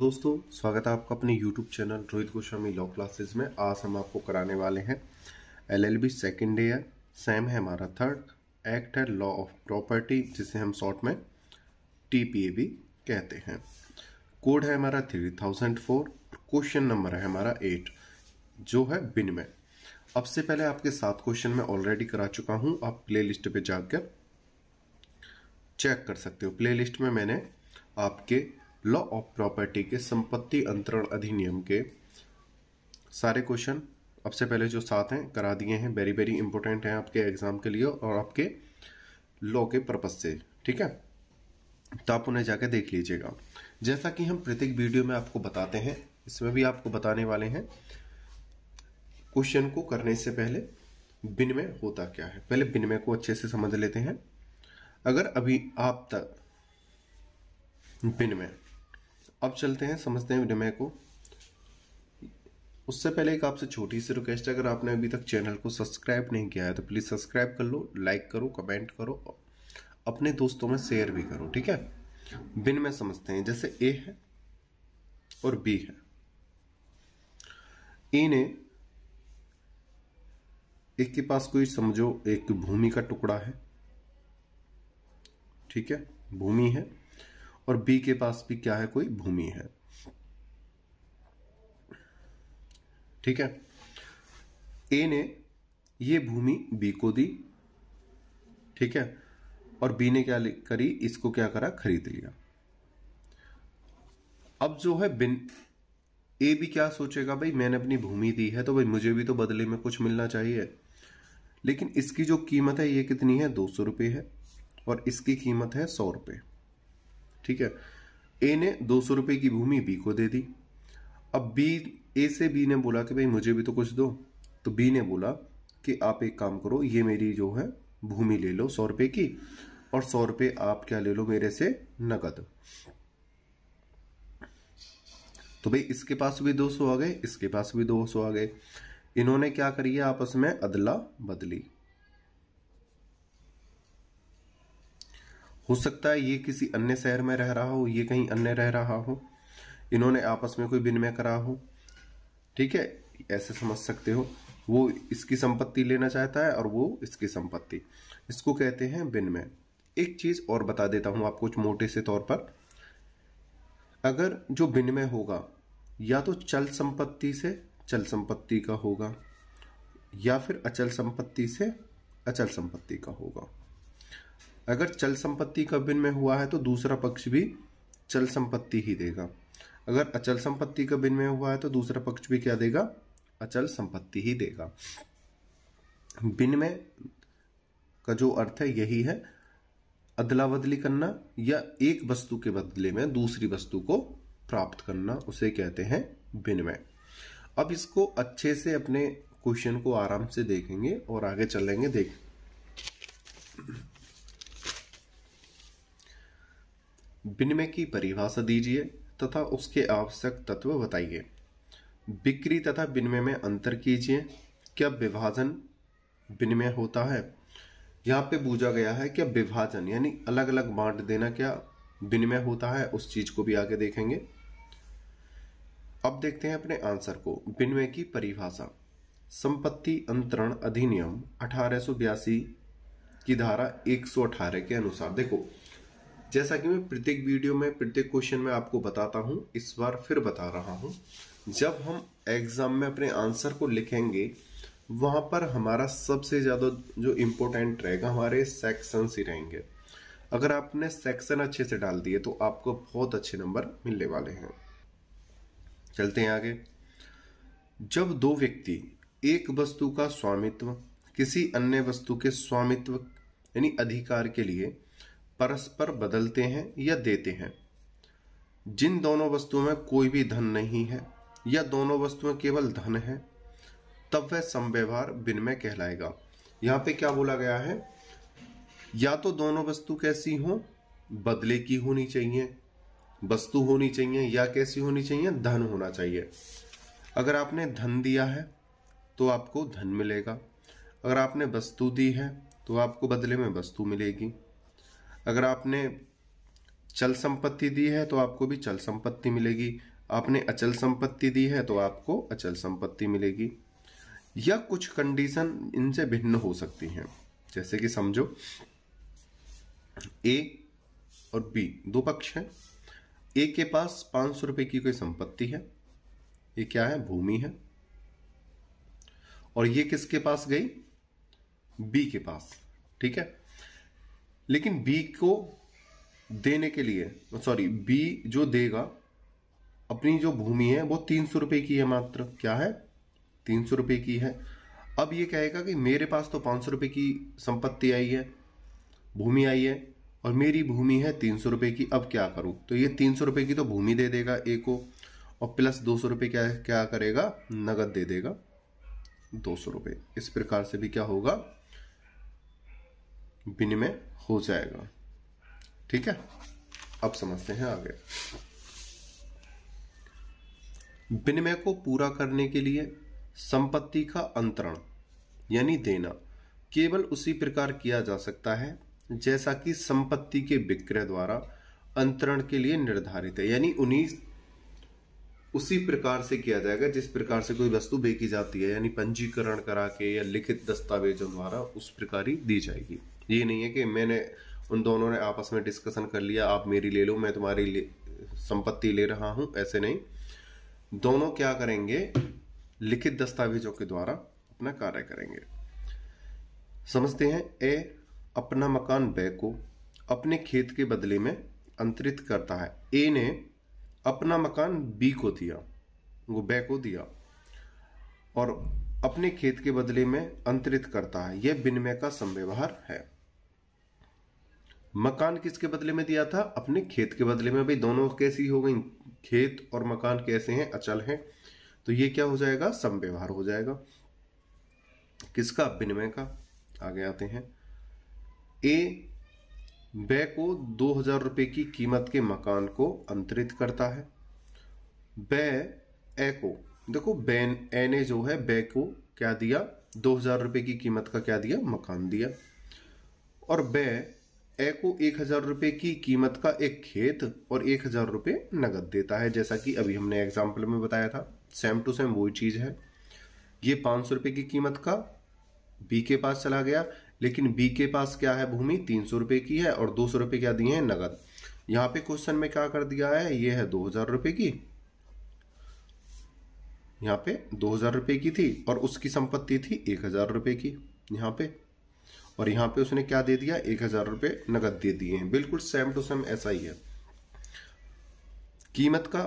दोस्तों स्वागत है आपका अपने YouTube channel Rohit Goswami law classes में आज हम आपको कराने वाले हैं L L B second year sem है हमारा थर्ड एक्ट है लॉ ऑफ प्रॉपर्टी जिसे हम शॉर्ट में टी पी ए भी कहते हैं कोड है हमारा three thousand four question number है हमारा एट जो है बिन में अब से पहले आपके सात क्वेश्चन मैं ऑलरेडी करा चुका हूँ आप प्ले लिस्ट पर जाकर चेक कर सकते हो प्ले लिस्ट में मैंने आपके लॉ ऑफ प्रॉपर्टी के संपत्ति अंतरण अधिनियम के सारे क्वेश्चन अब से पहले जो साथ हैं करा दिए हैं वेरी वेरी इंपॉर्टेंट हैं आपके एग्जाम के लिए और आपके लॉ के पर्पज से ठीक है तो आप उन्हें जाके देख लीजिएगा जैसा कि हम प्रत्येक वीडियो में आपको बताते हैं इसमें भी आपको बताने वाले हैं क्वेश्चन को करने से पहले विनिमय होता क्या है पहले विनिमय को अच्छे से समझ लेते हैं अगर अभी आप तक विनिमय अब चलते हैं समझते हैं विनिमय को उससे पहले एक आपसे छोटी सी रिक्वेस्ट है अगर आपने अभी तक चैनल को सब्सक्राइब नहीं किया है तो प्लीज़ सब्सक्राइब कर लो लाइक करो कमेंट करो अपने दोस्तों में शेयर भी करो ठीक है में समझते हैं जैसे ए है और बी है ए ने एक के पास कोई समझो एक भूमि का टुकड़ा है ठीक है भूमि है और बी के पास भी क्या है कोई भूमि है ठीक है ए ने ये भूमि बी को दी ठीक है और बी ने क्या करी इसको क्या करा खरीद लिया अब जो है बिन ए भी क्या सोचेगा भाई मैंने अपनी भूमि दी है तो भाई मुझे भी तो बदले में कुछ मिलना चाहिए लेकिन इसकी जो कीमत है ये कितनी है दो सौ रुपये है और इसकी कीमत है सौ रुपये ठीक है ए ने दो सौ रुपये की भूमि बी को दे दी अब बी ए से बी ने बोला कि भाई मुझे भी तो कुछ दो तो बी ने बोला कि आप एक काम करो ये मेरी जो है भूमि ले लो सौ रुपये की और सौ रुपये आप क्या ले लो मेरे से नकद तो भाई इसके पास भी दो सौ आ गए इसके पास भी दो सौ आ गए इन्होंने क्या करी है आपस में अदला बदली हो सकता है ये किसी अन्य शहर में रह रहा हो ये कहीं अन्य रह रहा हो इन्होंने आपस में कोई विनिमय करा हो ठीक है ऐसे समझ सकते हो वो इसकी संपत्ति लेना चाहता है और वो इसकी संपत्ति इसको कहते हैं विनिमय एक चीज और बता देता हूं आपको कुछ मोटे से तौर पर अगर जो विनिमय होगा या तो चल संपत्ति से चल संपत्ति का होगा या फिर अचल संपत्ति से अचल संपत्ति का होगा अगर चल संपत्ति का में हुआ है तो दूसरा पक्ष भी चल संपत्ति ही देगा अगर अचल संपत्ति का में हुआ है तो दूसरा पक्ष भी क्या देगा अचल संपत्ति ही देगा में का जो अर्थ है यही है अदला बदली करना या एक वस्तु के बदले में दूसरी वस्तु को प्राप्त करना उसे कहते हैं विनिमय अब इसको अच्छे से अपने क्वेश्चन को आराम से देखेंगे और आगे चलेंगे देख विनिमय की परिभाषा दीजिए तथा उसके आवश्यक तत्व बताइए बिक्री तथा विनिमय में अंतर कीजिए क्या विभाजन विनिमय होता है यहाँ पे पूछा गया है क्या विभाजन यानी अलग अलग बांट देना क्या विनिमय होता है उस चीज को भी आगे देखेंगे अब देखते हैं अपने आंसर को विनिमय की परिभाषा संपत्ति अंतरण अधिनियम अठारह की धारा 118 के अनुसार देखो जैसा कि मैं प्रत्येक वीडियो में प्रत्येक क्वेश्चन में आपको बताता हूँ इस बार फिर बता रहा हूं जब हम एग्ज़ाम में अपने आंसर को लिखेंगे वहां पर हमारा सबसे ज़्यादा जो इम्पोर्टेंट रहेगा हमारे सेक्शन ही रहेंगे अगर आपने सेक्शन अच्छे से डाल दिए तो आपको बहुत अच्छे नंबर मिलने वाले हैं चलते हैं आगे जब दो व्यक्ति एक वस्तु का स्वामित्व किसी अन्य वस्तु के स्वामित्व यानी अधिकार के लिए परस्पर बदलते हैं या देते हैं जिन दोनों वस्तुओं में कोई भी धन नहीं है या दोनों वस्तुएं केवल धन है तब वह समव्यवहार विनिमय कहलाएगा यहाँ पे क्या बोला गया है या तो दोनों वस्तु कैसी हो बदले की होनी चाहिए वस्तु होनी चाहिए या कैसी होनी चाहिए धन होना चाहिए अगर आपने धन दिया है तो आपको धन मिलेगा अगर आपने वस्तु दी है तो आपको बदले में वस्तु मिलेगी अगर आपने चल संपत्ति दी है तो आपको भी चल संपत्ति मिलेगी आपने अचल संपत्ति दी है तो आपको अचल संपत्ति मिलेगी या कुछ कंडीशन इनसे भिन्न हो सकती हैं जैसे कि समझो ए और बी दो पक्ष हैं ए के पास पांच सौ रुपए की कोई संपत्ति है ये क्या है भूमि है और ये किसके पास गई बी के पास ठीक है लेकिन बी को देने के लिए सॉरी बी जो देगा अपनी जो भूमि है वो तीन सौ रुपये की है मात्र क्या है तीन सौ रुपए की है अब ये कहेगा कि मेरे पास तो पांच सौ रुपए की संपत्ति आई है भूमि आई है और मेरी भूमि है तीन सौ रुपए की अब क्या करूं तो ये तीन सौ रुपए की तो भूमि दे देगा ए को और प्लस दो सौ रुपये क्या क्या करेगा नगद दे देगा दो सौ रुपये इस प्रकार से भी क्या होगा विनिमय हो जाएगा ठीक है अब समझते हैं आगे विनिमय को पूरा करने के लिए संपत्ति का अंतरण यानी देना केवल उसी प्रकार किया जा सकता है जैसा कि संपत्ति के विक्रय द्वारा अंतरण के लिए निर्धारित है यानी उन्हीं उसी प्रकार से किया जाएगा जिस प्रकार से कोई वस्तु बेची जाती है यानी पंजीकरण करा के या लिखित दस्तावेजों द्वारा उस प्रकार ही दी जाएगी ये नहीं है कि मैंने उन दोनों ने आपस में डिस्कशन कर लिया आप मेरी ले लो मैं तुम्हारी संपत्ति ले रहा हूं ऐसे नहीं दोनों क्या करेंगे लिखित दस्तावेजों के द्वारा अपना कार्य करेंगे समझते हैं ए अपना मकान बे को अपने खेत के बदले में अंतरित करता है ए ने अपना मकान बी को दिया वो बे को दिया और अपने खेत के बदले में अंतरित करता है यह विनिमय का संव्यवहार है मकान किसके बदले में दिया था अपने खेत के बदले में भाई दोनों कैसी हो गई खेत और मकान कैसे हैं अचल हैं तो ये क्या हो जाएगा समव्यवहार हो जाएगा किसका विनिमय का आगे आते हैं ए बे को दो हजार रुपये की कीमत के मकान को अंतरित करता है बे ए को देखो बैन ए ने जो है बे को क्या दिया दो हजार रुपये की कीमत का क्या दिया मकान दिया और बे ए को एक हजार रुपए की कीमत का एक खेत और एक हजार रुपए नगद देता है जैसा कि अभी हमने एग्जाम्पल में बताया था सेम टू सेम वही चीज़ है ये पांच सौ रुपए की कीमत का बी के पास चला गया लेकिन बी के पास क्या है भूमि तीन सौ रुपए की है और दो सौ रुपए क्या दिए हैं नगद यहाँ पे क्वेश्चन में क्या कर दिया है ये है दो हजार रुपये की यहाँ पे दो हजार रुपए की थी और उसकी संपत्ति थी एक हजार रुपए की यहाँ पे और यहाँ पे उसने क्या दे दिया एक हजार रुपये नकद दे दिए हैं बिल्कुल सेम टू सेम ऐसा ही है कीमत का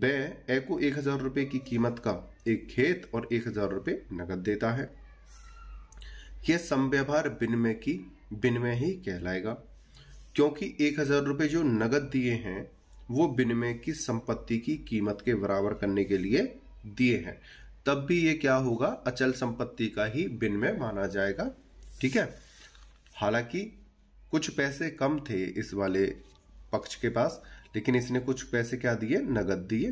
बे ए को एक हजार रुपये की कीमत का एक खेत और एक हजार रुपये नकद देता है यह संव्यवहार विनिमय की विनिमय ही कहलाएगा क्योंकि एक हजार रुपये जो नकद दिए हैं वो विनिमय की संपत्ति की कीमत के बराबर करने के लिए दिए हैं तब भी ये क्या होगा अचल संपत्ति का ही बिन में माना जाएगा ठीक है हालांकि कुछ पैसे कम थे इस वाले पक्ष के पास लेकिन इसने कुछ पैसे क्या दिए नगद दिए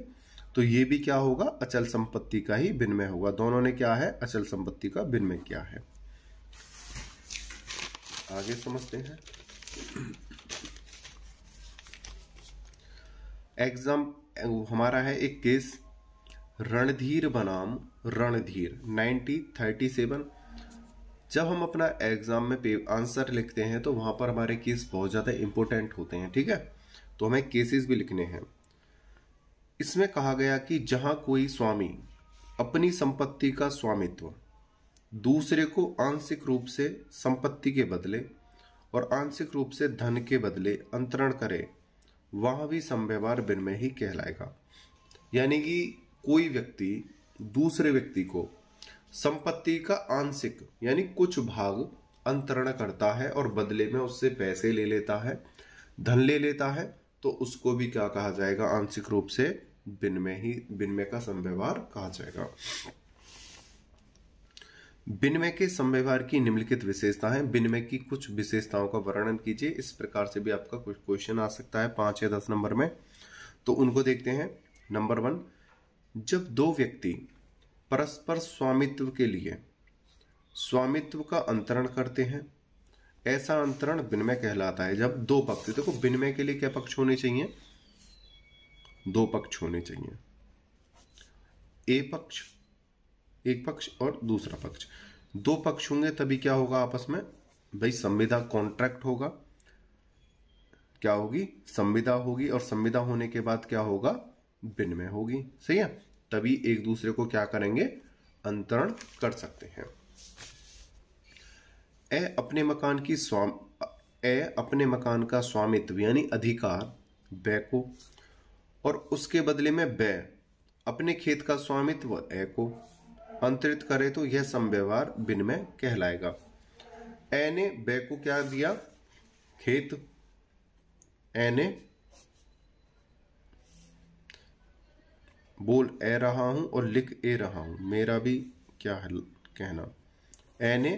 तो ये भी क्या होगा अचल संपत्ति का ही बिन में होगा दोनों ने क्या है अचल संपत्ति का बिन में क्या है आगे समझते हैं एग्जाम हमारा है एक केस रणधीर बनाम रणधीर 1937 जब हम अपना एग्जाम में आंसर लिखते हैं तो वहां पर हमारे केस बहुत ज़्यादा इंपॉर्टेंट होते हैं ठीक है तो हमें केसेस भी लिखने हैं इसमें कहा गया कि जहां कोई स्वामी अपनी संपत्ति का स्वामित्व दूसरे को आंशिक रूप से संपत्ति के बदले और आंशिक रूप से धन के बदले अंतरण करे वहां भी संव्यवहार में ही कहलाएगा यानी कि कोई व्यक्ति दूसरे व्यक्ति को संपत्ति का आंशिक यानी कुछ भाग अंतरण करता है और बदले में उससे पैसे ले लेता है धन ले लेता है तो उसको भी क्या कहा जाएगा आंशिक रूप से विनिमय ही विनिमय का संव्यवहार कहा जाएगा विनिमय के संव्यवहार की निम्नलिखित विशेषता है विनिमय की कुछ विशेषताओं का वर्णन कीजिए इस प्रकार से भी आपका कुछ क्वेश्चन आ सकता है पांच या दस नंबर में तो उनको देखते हैं नंबर वन जब दो व्यक्ति परस्पर स्वामित्व के लिए स्वामित्व का अंतरण करते हैं ऐसा अंतरण विनिमय कहलाता है जब दो पक्ष देखो तो विनिमय के लिए क्या पक्ष होने चाहिए दो पक्ष होने चाहिए ए पक्ष एक पक्ष और दूसरा पक्ष दो पक्ष होंगे तभी क्या होगा आपस में भाई संविदा कॉन्ट्रैक्ट होगा क्या होगी संविदा होगी और संविदा होने के बाद क्या होगा बिन में होगी सही है तभी एक दूसरे को क्या करेंगे अंतरण कर सकते हैं ए अपने मकान की स्वाम ए अपने मकान का स्वामित्व यानी अधिकार बे को और उसके बदले में बे अपने खेत का स्वामित्व ए को अंतरित करे तो यह संव्यवहार विनिमय कहलाएगा ए ने बे को क्या दिया खेत ए ने बोल ए रहा हूं और लिख ए रहा हूं मेरा भी क्या है कहना ए ने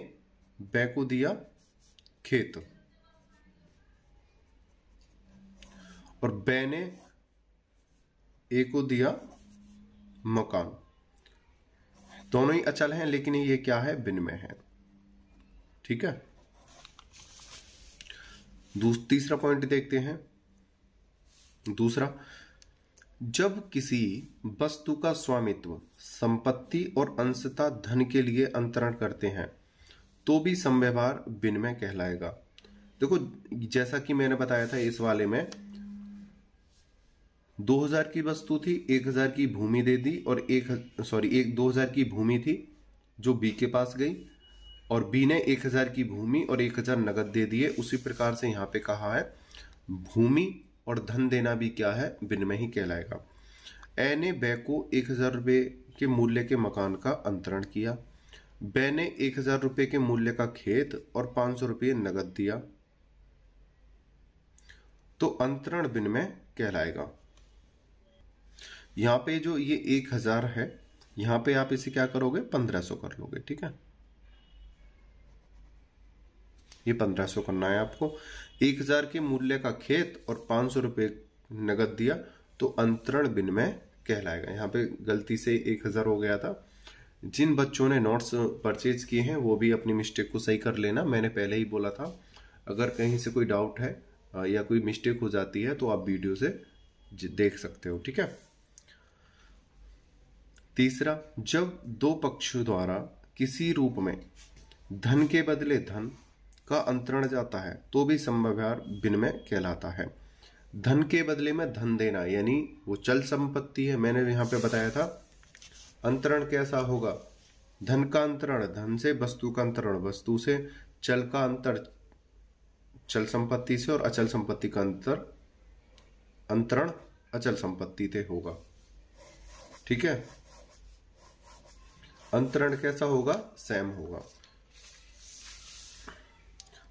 बे को दिया खेत और बे ने ए को दिया मकान दोनों ही अचल हैं लेकिन ये क्या है बिन में है ठीक है तीसरा पॉइंट देखते हैं दूसरा जब किसी वस्तु का स्वामित्व संपत्ति और अंशता धन के लिए अंतरण करते हैं तो भी संव्यवहार विनिमय कहलाएगा देखो जैसा कि मैंने बताया था इस वाले में 2000 की वस्तु थी 1000 की भूमि दे दी और एक सॉरी एक 2000 की भूमि थी जो बी के पास गई और बी ने 1000 की भूमि और 1000 नगद दे दिए उसी प्रकार से यहाँ पे कहा है भूमि और धन देना भी क्या है विनिमय ही कहलाएगा ए ने बे को एक हज़ार रुपये के मूल्य के मकान का अंतरण किया बे ने एक हज़ार रुपये के मूल्य का खेत और पांच सौ रुपये नगद दिया तो अंतरण विनिमय कहलाएगा यहां पे जो ये एक हजार है यहां पे आप इसे क्या करोगे पंद्रह सौ कर लोगे ठीक है ये पंद्रह सौ करना है आपको एक हजार के मूल्य का खेत और पांच सौ रुपए नगद दिया तो अंतरण विनिमय कहलाएगा यहाँ पे गलती से एक हजार हो गया था जिन बच्चों ने नोट्स परचेज किए हैं वो भी अपनी मिस्टेक को सही कर लेना मैंने पहले ही बोला था अगर कहीं से कोई डाउट है या कोई मिस्टेक हो जाती है तो आप वीडियो से देख सकते हो ठीक है तीसरा जब दो पक्षों द्वारा किसी रूप में धन के बदले धन का अंतरण जाता है तो भी संभव्यार विनिमय कहलाता है धन के बदले में धन देना यानी वो चल संपत्ति है मैंने यहां पे बताया था अंतरण कैसा होगा धन का अंतरण धन से वस्तु का अंतरण वस्तु से चल का अंतर चल संपत्ति से और अचल संपत्ति का अंतर अंतरण अचल संपत्ति से होगा ठीक है अंतरण कैसा होगा सेम होगा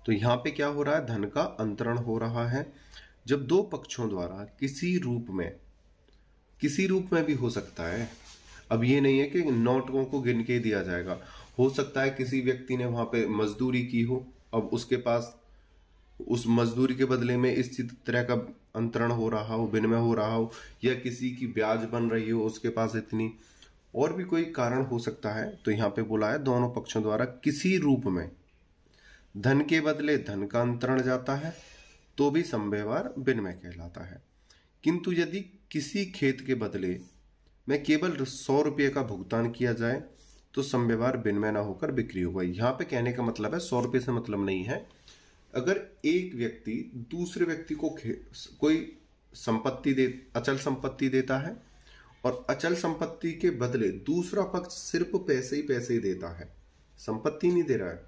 तो यहाँ पे क्या हो रहा है धन का अंतरण हो रहा है जब दो पक्षों द्वारा किसी रूप में किसी रूप में भी हो सकता है अब ये नहीं है कि नोटों को गिन के दिया जाएगा हो सकता है किसी व्यक्ति ने वहां पे मजदूरी की हो अब उसके पास उस मजदूरी के बदले में इस तरह का अंतरण हो रहा हो विनिमय हो रहा हो या किसी की ब्याज बन रही हो उसके पास इतनी और भी कोई कारण हो सकता है तो यहाँ पे बोला है दोनों पक्षों द्वारा किसी रूप में धन के बदले धन का अंतरण जाता है तो भी संव्यवहार विनिमय कहलाता है किंतु यदि किसी खेत के बदले में केवल सौ रुपये का भुगतान किया जाए तो संव्यवहार विनिमय ना होकर बिक्री होगा यहाँ पे कहने का मतलब है सौ रुपये से मतलब नहीं है अगर एक व्यक्ति दूसरे व्यक्ति को कोई संपत्ति दे अचल संपत्ति देता है और अचल संपत्ति के बदले दूसरा पक्ष सिर्फ पैसे ही पैसे ही देता है संपत्ति नहीं दे रहा है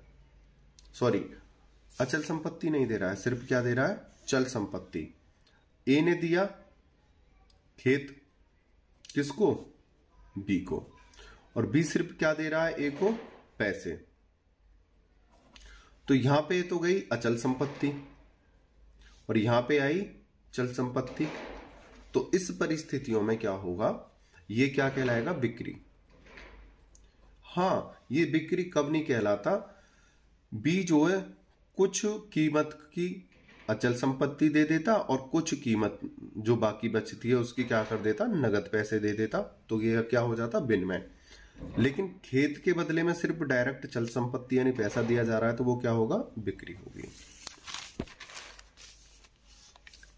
सॉरी अचल संपत्ति नहीं दे रहा है सिर्फ क्या दे रहा है चल संपत्ति ए ने दिया खेत किसको बी को और बी सिर्फ क्या दे रहा है ए को पैसे तो यहां पे तो गई अचल संपत्ति और यहां पे आई चल संपत्ति तो इस परिस्थितियों में क्या होगा ये क्या कहलाएगा बिक्री हां ये बिक्री कब नहीं कहलाता बी जो है कुछ कीमत की अचल संपत्ति दे देता और कुछ कीमत जो बाकी बचती है उसकी क्या कर देता नगद पैसे दे देता तो ये क्या हो जाता बिनमैन लेकिन खेत के बदले में सिर्फ डायरेक्ट चल संपत्ति यानी पैसा दिया जा रहा है तो वो क्या होगा बिक्री होगी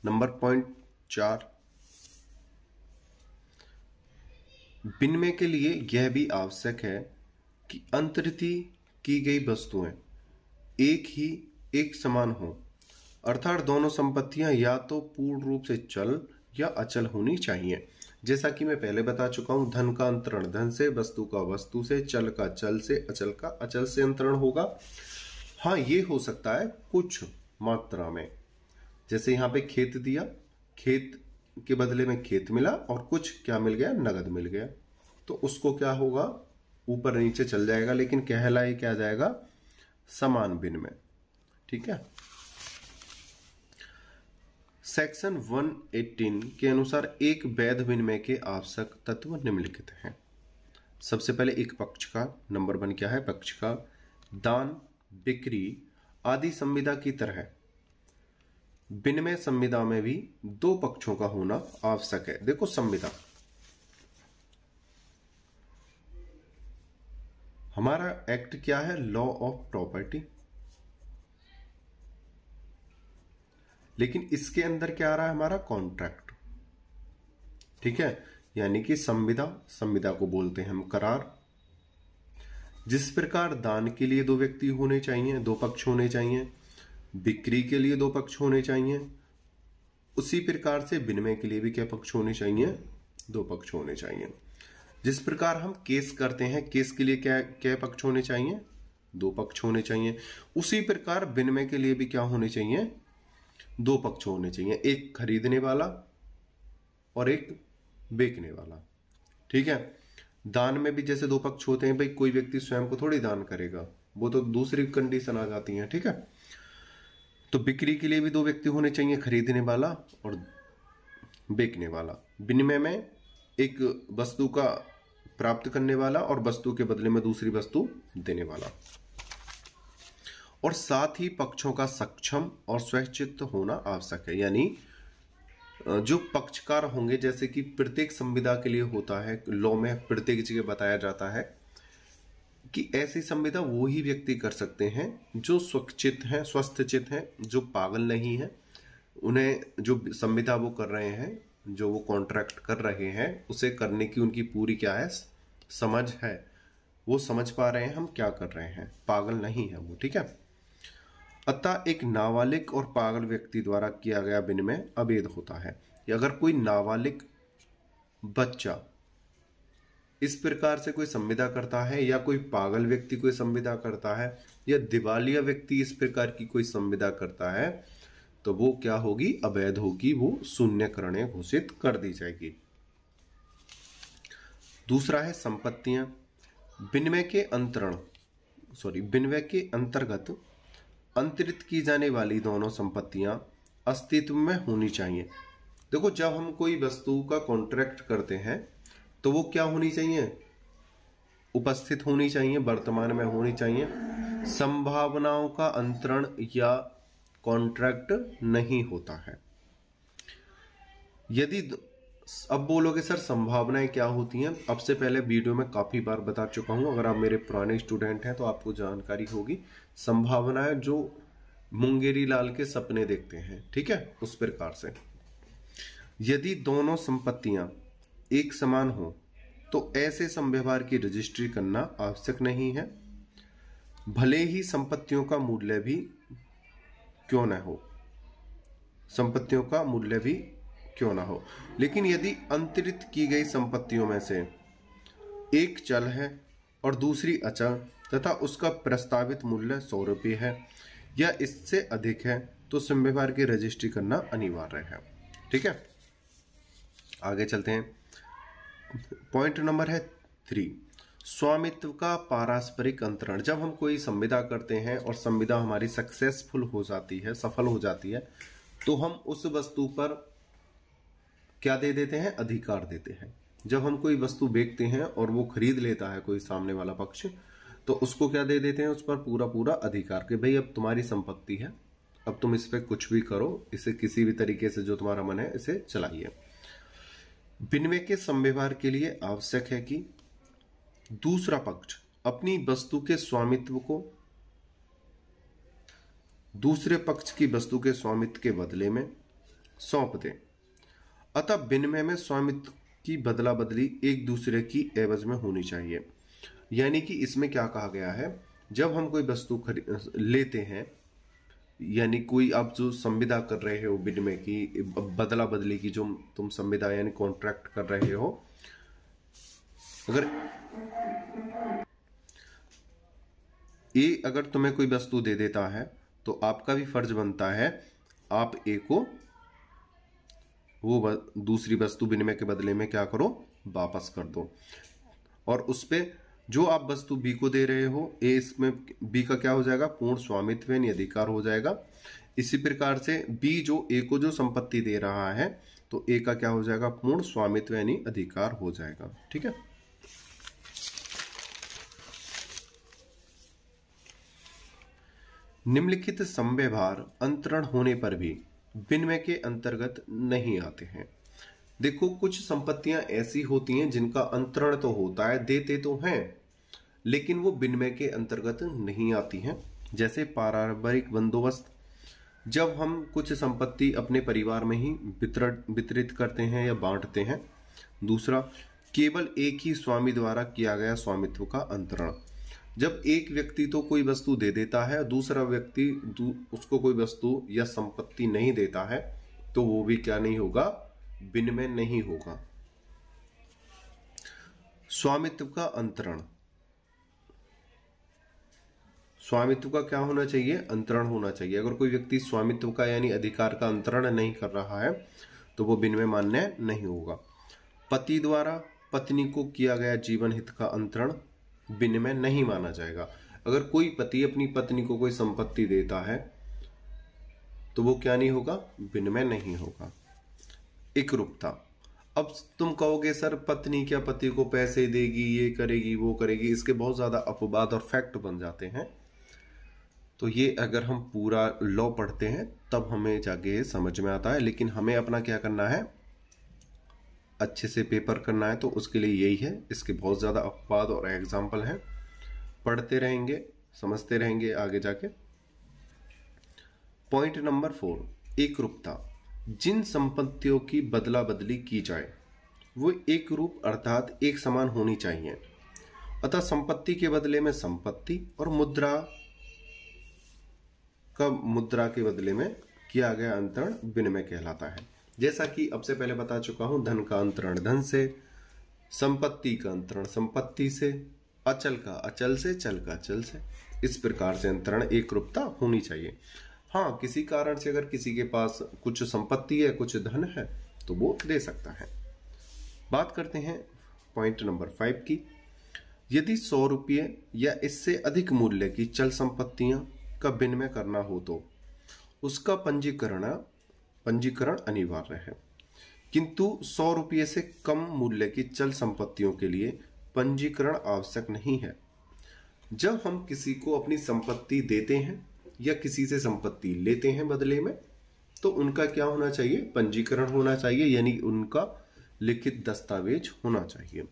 नंबर पॉइंट चार बिनमे के लिए यह भी आवश्यक है कि अंतरिति की गई वस्तुएं एक ही एक समान हो अर्थात दोनों संपत्तियां या तो पूर्ण रूप से चल या अचल होनी चाहिए जैसा कि मैं पहले बता चुका हूं धन का अंतरण धन से वस्तु का वस्तु से चल का चल से अचल का अचल से अंतरण होगा हाँ ये हो सकता है कुछ मात्रा में जैसे यहाँ पे खेत दिया खेत के बदले में खेत मिला और कुछ क्या मिल गया नगद मिल गया तो उसको क्या होगा ऊपर नीचे चल जाएगा लेकिन कहलाए क्या जाएगा समान बिन में ठीक है सेक्शन 118 के अनुसार एक वैध विनिमय के आवश्यक तत्व निम्नलिखित हैं सबसे पहले एक पक्ष का नंबर वन क्या है पक्ष का दान बिक्री आदि संविदा की तरह विनिमय संविदा में भी दो पक्षों का होना आवश्यक है देखो संविदा हमारा एक्ट क्या है लॉ ऑफ प्रॉपर्टी लेकिन इसके अंदर क्या आ रहा है हमारा कॉन्ट्रैक्ट ठीक है यानी कि संविदा संविदा को बोलते हैं हम करार जिस प्रकार दान के लिए दो व्यक्ति होने चाहिए दो पक्ष होने चाहिए बिक्री के लिए दो पक्ष होने चाहिए उसी प्रकार से विनिमय के लिए भी क्या पक्ष होने चाहिए दो पक्ष होने चाहिए जिस प्रकार हम केस करते हैं केस के लिए क्या क्या पक्ष होने चाहिए दो पक्ष होने चाहिए उसी प्रकार विनिमय के लिए भी क्या होने चाहिए दो पक्ष होने चाहिए एक खरीदने वाला और एक बेचने वाला ठीक है दान में भी जैसे दो पक्ष होते हैं भाई कोई व्यक्ति स्वयं को थोड़ी दान करेगा वो तो दूसरी कंडीशन आ जाती है ठीक है तो बिक्री के लिए भी दो व्यक्ति होने चाहिए खरीदने वाला और बेचने वाला विनिमय में एक वस्तु का प्राप्त करने वाला और वस्तु के बदले में दूसरी वस्तु देने वाला और साथ ही पक्षों का सक्षम और स्वैच्छित होना आवश्यक है यानी जो पक्षकार होंगे जैसे कि प्रत्येक संविदा के लिए होता है लॉ में प्रत्येक जगह बताया जाता है कि ऐसी संविदा वो ही व्यक्ति कर सकते हैं जो स्वच्छित हैं चित हैं जो पागल नहीं हैं उन्हें जो संविदा वो कर रहे हैं जो वो कॉन्ट्रैक्ट कर रहे हैं उसे करने की उनकी पूरी क्या है समझ है वो समझ पा रहे हैं हम क्या कर रहे हैं पागल नहीं है वो ठीक है अतः एक नाबालिग और पागल व्यक्ति द्वारा किया गया विनिमय अभेद होता है अगर कोई नाबालिग बच्चा इस प्रकार से कोई संविदा करता है या कोई पागल व्यक्ति कोई संविदा करता है या दिवालिया व्यक्ति इस प्रकार की कोई संविदा करता है तो वो क्या होगी अवैध होगी वो शून्य करणे घोषित कर दी जाएगी दूसरा है संपत्तियां विनिमय के अंतरण सॉरी विनिमय के अंतर्गत अंतरित की जाने वाली दोनों संपत्तियां अस्तित्व में होनी चाहिए देखो जब हम कोई वस्तु का कॉन्ट्रैक्ट करते हैं तो वो क्या होनी चाहिए उपस्थित होनी चाहिए वर्तमान में होनी चाहिए संभावनाओं का अंतरण या कॉन्ट्रैक्ट नहीं होता है यदि अब बोलोगे सर संभावनाएं क्या होती हैं अब से पहले वीडियो में काफ़ी बार बता चुका हूं अगर आप मेरे पुराने स्टूडेंट हैं तो आपको जानकारी होगी संभावनाएं जो मुंगेरी लाल के सपने देखते हैं ठीक है उस प्रकार से यदि दोनों संपत्तियां एक समान हो तो ऐसे संव्यवहार की रजिस्ट्री करना आवश्यक नहीं है भले ही संपत्तियों का मूल्य भी क्यों न हो संपत्तियों का मूल्य भी क्यों ना हो लेकिन यदि अंतरित की गई संपत्तियों में से एक चल है और दूसरी अचल तथा उसका प्रस्तावित मूल्य सौ रुपये है या इससे अधिक है तो सिम्बेवार की रजिस्ट्री करना अनिवार्य है ठीक है आगे चलते हैं पॉइंट नंबर है थ्री स्वामित्व का पारस्परिक अंतरण जब हम कोई संविदा करते हैं और संविदा हमारी सक्सेसफुल हो जाती है सफल हो जाती है तो हम उस वस्तु पर क्या दे देते हैं अधिकार देते हैं जब हम कोई वस्तु बेचते हैं और वो खरीद लेता है कोई सामने वाला पक्ष तो उसको क्या दे देते हैं उस पर पूरा पूरा अधिकार कि भाई अब तुम्हारी संपत्ति है अब तुम इस पर कुछ भी करो इसे किसी भी तरीके से जो तुम्हारा मन है इसे चलाइए विनिमय के संव्यवहार के लिए आवश्यक है कि दूसरा पक्ष अपनी वस्तु के स्वामित्व को दूसरे पक्ष की वस्तु के स्वामित्व के बदले में सौंप दें अतः विनिमय में स्वामित्व की बदला बदली एक दूसरे की एवज में होनी चाहिए यानी कि इसमें क्या कहा गया है जब हम कोई वस्तु लेते हैं यानी कोई आप जो संविदा कर रहे हो विनिमय की बदला बदली की जो तुम संविदा यानी कॉन्ट्रैक्ट कर रहे हो अगर ए अगर तुम्हें कोई वस्तु दे देता है तो आपका भी फर्ज बनता है आप ए को वो दूसरी वस्तु विनिमय के बदले में क्या करो वापस कर दो और उस पर जो आप वस्तु बी को दे रहे हो ए इसमें बी का क्या हो जाएगा पूर्ण स्वामित्व यानी अधिकार हो जाएगा इसी प्रकार से बी जो ए को जो संपत्ति दे रहा है तो ए का क्या हो जाएगा पूर्ण स्वामित्व यानी अधिकार हो जाएगा ठीक है निम्नलिखित संव्यवहार अंतरण होने पर भी विनिमय के अंतर्गत नहीं आते हैं देखो कुछ संपत्तियां ऐसी होती हैं जिनका अंतरण तो होता है देते तो हैं लेकिन वो विनिमय के अंतर्गत नहीं आती हैं जैसे पारंपरिक बंदोबस्त जब हम कुछ संपत्ति अपने परिवार में ही वितरित करते हैं या बांटते हैं दूसरा केवल एक ही स्वामी द्वारा किया गया स्वामित्व का अंतरण जब एक व्यक्ति तो कोई वस्तु दे देता है दूसरा व्यक्ति दू, उसको कोई वस्तु या संपत्ति नहीं देता है तो वो भी क्या नहीं होगा विनिमय नहीं होगा स्वामित्व का अंतरण स्वामित्व का क्या होना चाहिए अंतरण होना चाहिए अगर कोई व्यक्ति स्वामित्व का यानी अधिकार का अंतरण नहीं कर रहा है तो वो विनिमय मान्य नहीं होगा पति द्वारा पत्नी को किया गया जीवन हित का अंतरण विनिमय नहीं माना जाएगा अगर कोई पति अपनी पत्नी को कोई संपत्ति देता है तो वो क्या नहीं होगा विनिमय नहीं होगा एक रूपता अब तुम कहोगे सर पत्नी क्या पति को पैसे देगी ये करेगी वो करेगी इसके बहुत ज्यादा अपवाद और फैक्ट बन जाते हैं तो ये अगर हम पूरा लॉ पढ़ते हैं तब हमें जाके समझ में आता है लेकिन हमें अपना क्या करना है अच्छे से पेपर करना है तो उसके लिए यही है इसके बहुत ज़्यादा अपवाद और एग्जाम्पल हैं पढ़ते रहेंगे समझते रहेंगे आगे जाके पॉइंट नंबर फोर एक रूपता जिन संपत्तियों की बदला बदली की जाए वो एक रूप अर्थात एक समान होनी चाहिए अतः संपत्ति के बदले में संपत्ति और मुद्रा का मुद्रा के बदले में किया गया अंतरण विनिमय कहलाता है जैसा कि अब से पहले बता चुका हूं धन का अंतरण धन से संपत्ति का अंतरण संपत्ति से अचल का अचल से चल का चल से इस प्रकार से अंतरण एक रूपता होनी चाहिए हाँ किसी कारण से अगर किसी के पास कुछ संपत्ति है कुछ धन है तो वो दे सकता है बात करते हैं पॉइंट नंबर फाइव की यदि सौ रुपये या इससे अधिक मूल्य की चल संपत्तियां का विनिमय करना हो तो उसका पंजीकरण पंजीकरण अनिवार्य है किंतु सौ रुपये से कम मूल्य की चल संपत्तियों के लिए पंजीकरण आवश्यक नहीं है जब हम किसी को अपनी संपत्ति देते हैं या किसी से संपत्ति लेते हैं बदले में तो उनका क्या होना चाहिए पंजीकरण होना चाहिए यानी उनका लिखित दस्तावेज होना चाहिए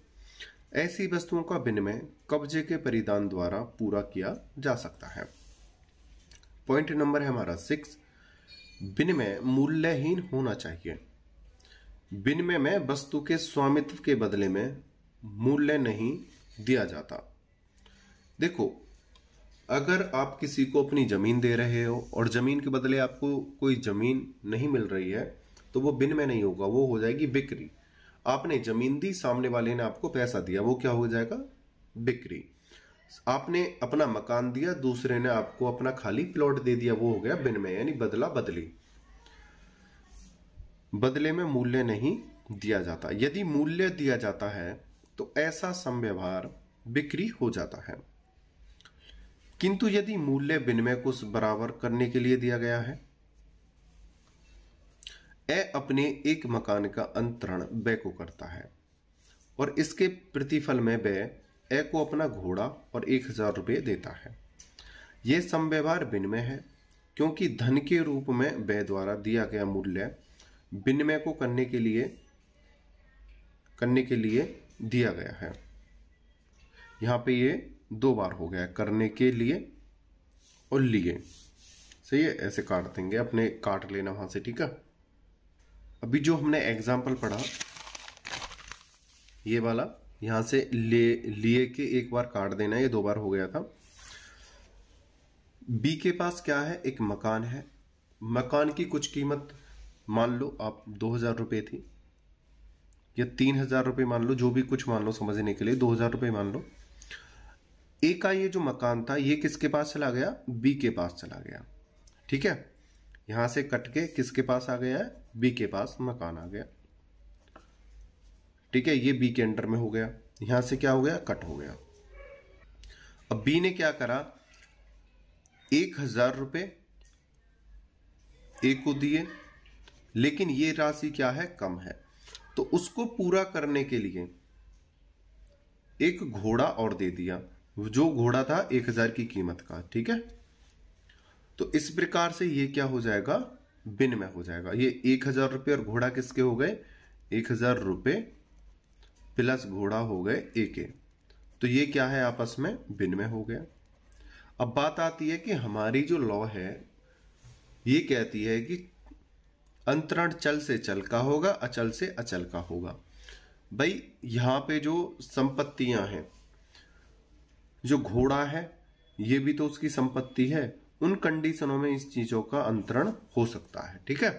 ऐसी वस्तुओं का विनिमय कब्जे के परिधान द्वारा पूरा किया जा सकता है पॉइंट नंबर है हमारा सिक्स विनिमय मूल्यहीन होना चाहिए विनिमय में वस्तु के स्वामित्व के बदले में मूल्य नहीं दिया जाता देखो अगर आप किसी को अपनी ज़मीन दे रहे हो और ज़मीन के बदले आपको कोई ज़मीन नहीं मिल रही है तो वो विनिमय नहीं होगा वो हो जाएगी बिक्री आपने ज़मीन दी सामने वाले ने आपको पैसा दिया वो क्या हो जाएगा बिक्री आपने अपना मकान दिया दूसरे ने आपको अपना खाली प्लॉट दे दिया वो हो गया में यानी बदला बदली बदले में मूल्य नहीं दिया जाता यदि मूल्य दिया जाता है तो ऐसा संव्यवहार बिक्री हो जाता है किंतु यदि मूल्य विनिमय को बराबर करने के लिए दिया गया है ए अपने एक मकान का अंतरण बे को करता है और इसके प्रतिफल में बे ए को अपना घोड़ा और एक हजार रुपये देता है यह समव्यवहार विनिमय है क्योंकि धन के रूप में बे द्वारा दिया गया मूल्य विनिमय को करने के लिए करने के लिए दिया गया है यहाँ पे ये दो बार हो गया करने के लिए और लिए सही है ऐसे काट देंगे अपने काट लेना वहां से ठीक है अभी जो हमने एग्जाम्पल पढ़ा ये वाला यहाँ से ले लिए के एक बार काट देना ये दो बार हो गया था बी के पास क्या है एक मकान है मकान की कुछ कीमत मान लो आप दो हज़ार रुपये थी या तीन हज़ार रुपये मान लो जो भी कुछ मान लो समझने के लिए दो हज़ार रुपये मान लो ए का ये जो मकान था ये किसके पास चला गया बी के पास चला गया ठीक है यहां से कट के किसके पास आ गया है बी के पास मकान आ गया ठीक है ये बी के अंडर में हो गया यहां से क्या हो गया कट हो गया अब बी ने क्या करा एक हजार रुपये ए को दिए लेकिन ये राशि क्या है कम है तो उसको पूरा करने के लिए एक घोड़ा और दे दिया जो घोड़ा था एक हजार की कीमत का ठीक है तो इस प्रकार से ये क्या हो जाएगा बिन में हो जाएगा ये एक हजार रुपये और घोड़ा किसके हो गए एक हजार रुपये प्लस घोड़ा हो गए ए के तो ये क्या है आपस में में हो गया अब बात आती है कि हमारी जो लॉ है ये कहती है कि अंतरण चल से चल का होगा अचल से अचल का होगा भाई यहां पे जो संपत्तियां हैं जो घोड़ा है ये भी तो उसकी संपत्ति है उन कंडीशनों में इस चीजों का अंतरण हो सकता है ठीक है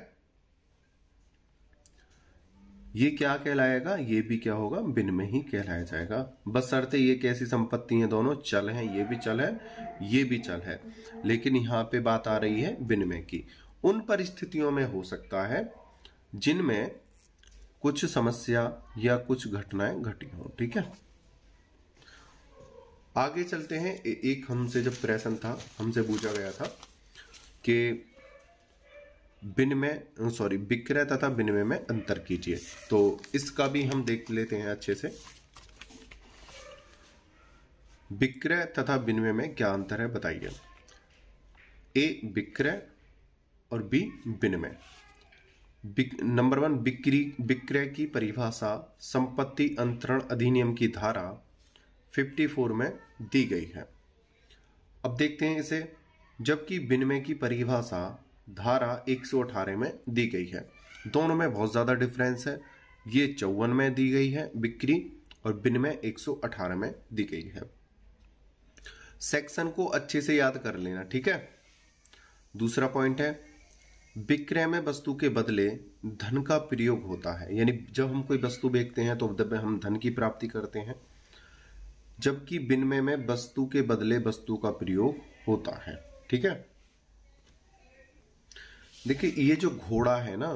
ये क्या कहलाएगा ये भी क्या होगा बिन में ही कहलाया जाएगा बस शर्ते ये कैसी संपत्ति है दोनों चल हैं ये भी चल है ये भी चल है लेकिन यहां पे बात आ रही है में की उन परिस्थितियों में हो सकता है जिनमें कुछ समस्या या कुछ घटनाएं घटी हों ठीक है आगे चलते हैं एक हमसे जब प्रश्न था हमसे पूछा गया था कि विनिमय सॉरी विक्रय तथा विनिमय में अंतर कीजिए तो इसका भी हम देख लेते हैं अच्छे से विक्रय तथा विनिमय में क्या अंतर है बताइए ए विक्रय और बी विनिमय नंबर वन बिक्री विक्रय की परिभाषा संपत्ति अंतरण अधिनियम की धारा 54 में दी गई है अब देखते हैं इसे जबकि विनिमय की परिभाषा धारा एक में दी गई है दोनों में बहुत ज़्यादा डिफरेंस है ये चौवन में दी गई है बिक्री और बिन में 118 में दी गई है सेक्शन को अच्छे से याद कर लेना ठीक है दूसरा पॉइंट है विक्रय में वस्तु के बदले धन का प्रयोग होता है यानी जब हम कोई वस्तु बेचते हैं तो हम धन की प्राप्ति करते हैं जबकि विनिमय में वस्तु के बदले वस्तु का प्रयोग होता है ठीक है देखिए ये जो घोड़ा है ना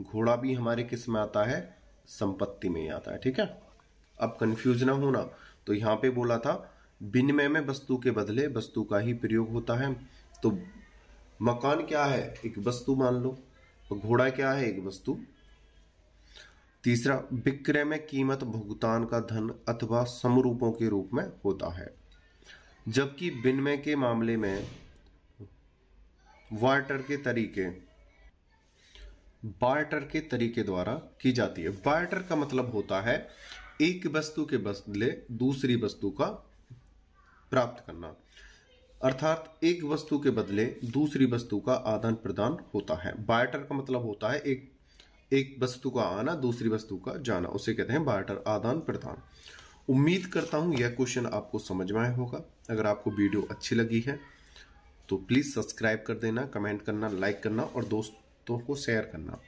घोड़ा भी हमारे किस में आता है संपत्ति में ही आता है ठीक है अब कंफ्यूज ना होना तो यहां पे बोला था विनिमय में वस्तु के बदले वस्तु का ही प्रयोग होता है तो मकान क्या है एक वस्तु मान लो तो घोड़ा क्या है एक वस्तु तीसरा विक्रय में कीमत भुगतान का धन अथवा समरूपों के रूप में होता है जबकि विनिमय के मामले में बार्टर के तरीके बार्टर के तरीके द्वारा की जाती है बार्टर का मतलब होता है एक वस्तु के बदले दूसरी वस्तु का प्राप्त करना अर्थात एक वस्तु के बदले दूसरी वस्तु का आदान प्रदान होता है बार्टर का मतलब होता है एक एक वस्तु का आना दूसरी वस्तु का जाना उसे कहते हैं बार्टर आदान प्रदान उम्मीद करता हूं यह क्वेश्चन आपको समझ में आया होगा अगर आपको वीडियो अच्छी लगी है तो प्लीज़ सब्सक्राइब कर देना कमेंट करना लाइक करना और दोस्तों को शेयर करना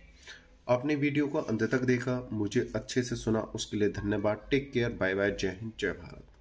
आपने वीडियो को अंत तक देखा मुझे अच्छे से सुना उसके लिए धन्यवाद टेक केयर बाय बाय जय हिंद जय भारत